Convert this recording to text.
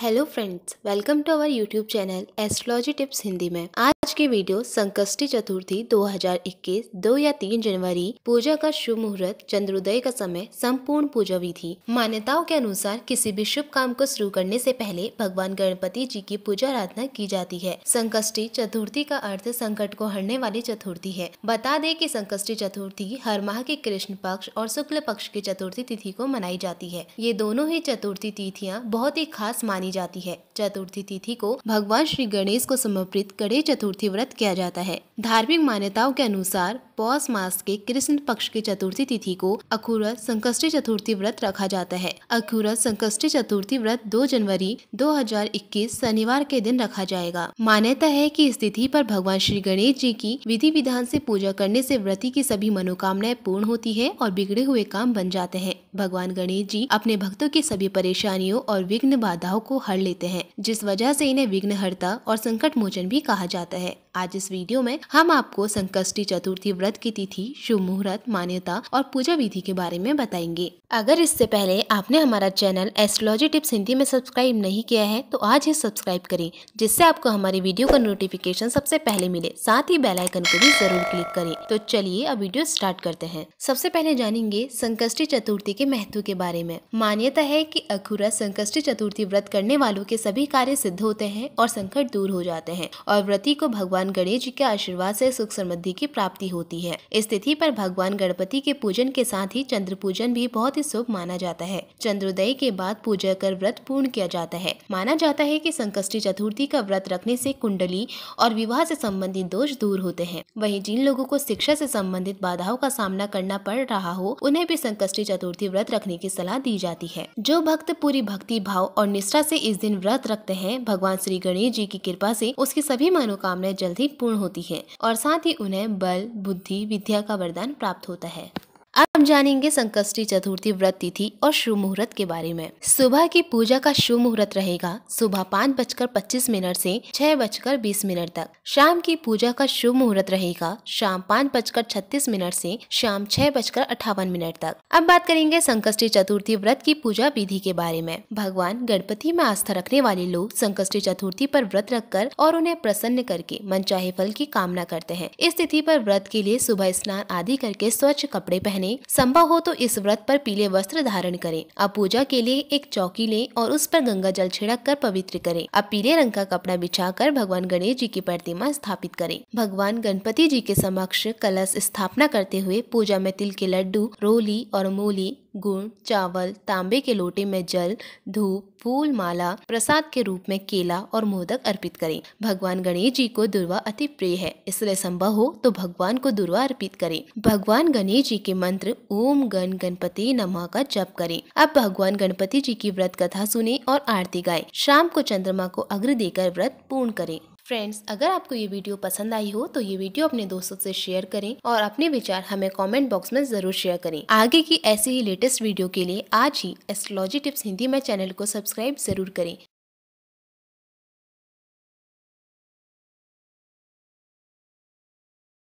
hello friends welcome to our YouTube channel astrology tips Hindi में आज की वीडियो संकष्टी चतुर्थी 2021 दो या तीन जनवरी पूजा का शुभ मुहूर्त चंद्रोदय का समय संपूर्ण पूजा विधि मान्यताओं के अनुसार किसी भी शुभ काम को शुरू करने से पहले भगवान गणपति जी की पूजा आराधना की जाती है संकष्टी चतुर्थी का अर्थ संकट को हरने वाली चतुर्थी है बता दें कि संकष्टी चतुर्थी हर माह के कृष्ण पक्ष और शुक्ल पक्ष की चतुर्थी तिथि को मनाई जाती है ये दोनों ही चतुर्थी तिथियाँ बहुत ही खास मानी जाती है चतुर्थी तिथि को भगवान श्री गणेश को समर्पित गणेश चतुर्थी व्रत किया जाता है धार्मिक मान्यताओं के अनुसार पौष मास के कृष्ण पक्ष की चतुर्थी तिथि को अखूरत संकष्टी चतुर्थी व्रत रखा जाता है अखूरत संकष्टी चतुर्थी व्रत 2 जनवरी 2021 शनिवार के दिन रखा जाएगा मान्यता है कि इस तिथि पर भगवान श्री गणेश जी की विधि विधान से पूजा करने से व्रती की सभी मनोकामनाएं पूर्ण होती है और बिगड़े हुए काम बन जाते हैं भगवान गणेश जी अपने भक्तों की सभी परेशानियों और विघ्न बाधाओं को हर लेते हैं जिस वजह से इन्हें विघ्नहर्ता और संकट मोचन भी कहा जाता है で आज इस वीडियो में हम आपको संकष्टी चतुर्थी व्रत की तिथि शुभ मुहूर्त मान्यता और पूजा विधि के बारे में बताएंगे अगर इससे पहले आपने हमारा चैनल एस्ट्रोलॉजी टिप्स हिंदी में सब्सक्राइब नहीं किया है तो आज ही सब्सक्राइब करें जिससे आपको हमारी वीडियो का नोटिफिकेशन सबसे पहले मिले साथ ही बेलाइकन को भी जरूर क्लिक करें तो चलिए अब वीडियो स्टार्ट करते हैं सबसे पहले जानेंगे संकष्टी चतुर्थी के महत्व के बारे में मान्यता है की अखुरा संकष्टी चतुर्थी व्रत करने वालों के सभी कार्य सिद्ध होते हैं और संकट दूर हो जाते हैं और व्रती को भगवान भगवान गणेश जी के आशीर्वाद से सुख समृद्धि की प्राप्ति होती है इस तिथि पर भगवान गणपति के पूजन के साथ ही चंद्र पूजन भी बहुत ही शुभ माना जाता है चंद्रोदय के बाद पूजा कर व्रत पूर्ण किया जाता है माना जाता है की संकष्टी चतुर्थी का व्रत रखने से कुंडली और विवाह से संबंधित दोष दूर होते हैं वही जिन लोगों को शिक्षा से संबंधित बाधाओं का सामना करना पड़ रहा हो उन्हें भी संकष्टी चतुर्थी व्रत रखने की सलाह दी जाती है जो भक्त पूरी भक्ति भाव और निष्ठा से इस दिन व्रत रखते हैं भगवान श्री गणेश जी की कृपा से उसकी सभी मनोकामनाएं जल्द जल्द ही पूर्ण होती है और साथ ही उन्हें बल बुद्धि विद्या का वरदान प्राप्त होता है हम जानेंगे संकष्टी चतुर्थी व्रत तिथि और शुभ मुहूर्त के बारे में सुबह की पूजा का शुभ मुहूर्त रहेगा सुबह पाँच बजकर पच्चीस मिनट से छह बजकर बीस मिनट तक शाम की पूजा का शुभ मुहूर्त रहेगा शाम पाँच बजकर छत्तीस मिनट से शाम छह बजकर अठावन मिनट तक अब बात करेंगे संकष्टी चतुर्थी व्रत की पूजा विधि के बारे में भगवान गणपति में आस्था रखने वाले लोग संकष्टी चतुर्थी पर व्रत रखकर और उन्हें प्रसन्न करके मनचाहे फल की कामना करते हैं इस तिथि पर व्रत के लिए सुबह स्नान आदि करके स्वच्छ कपड़े पहने संभव हो तो इस व्रत पर पीले वस्त्र धारण करें अब पूजा के लिए एक चौकी लें और उस पर गंगा जल छिड़क कर पवित्र करें अब पीले रंग का कपड़ा बिछा कर भगवान गणेश जी की प्रतिमा स्थापित करें भगवान गणपति जी के समक्ष कलश स्थापना करते हुए पूजा में तिल के लड्डू रोली और मूली गुड़ चावल तांबे के लोटे में जल धूप फूल माला प्रसाद के रूप में केला और मोदक अर्पित करें भगवान गणेश जी को दुर्वा अति प्रिय है इसलिए संभव हो तो भगवान को दुर्वा अर्पित करें भगवान गणेश जी के मंत्र ओम गण गणपति नमः का जप करें अब भगवान गणपति जी की व्रत कथा सुने और आरती गाए शाम को चंद्रमा को अग्र देकर व्रत पूर्ण करें फ्रेंड्स अगर आपको ये वीडियो पसंद आई हो तो ये वीडियो अपने दोस्तों से शेयर करें और अपने विचार हमें कमेंट बॉक्स में जरूर शेयर करें आगे की ऐसी ही लेटेस्ट वीडियो के लिए आज ही एस्ट्रोलॉजी टिप्स हिंदी में चैनल को सब्सक्राइब जरूर करें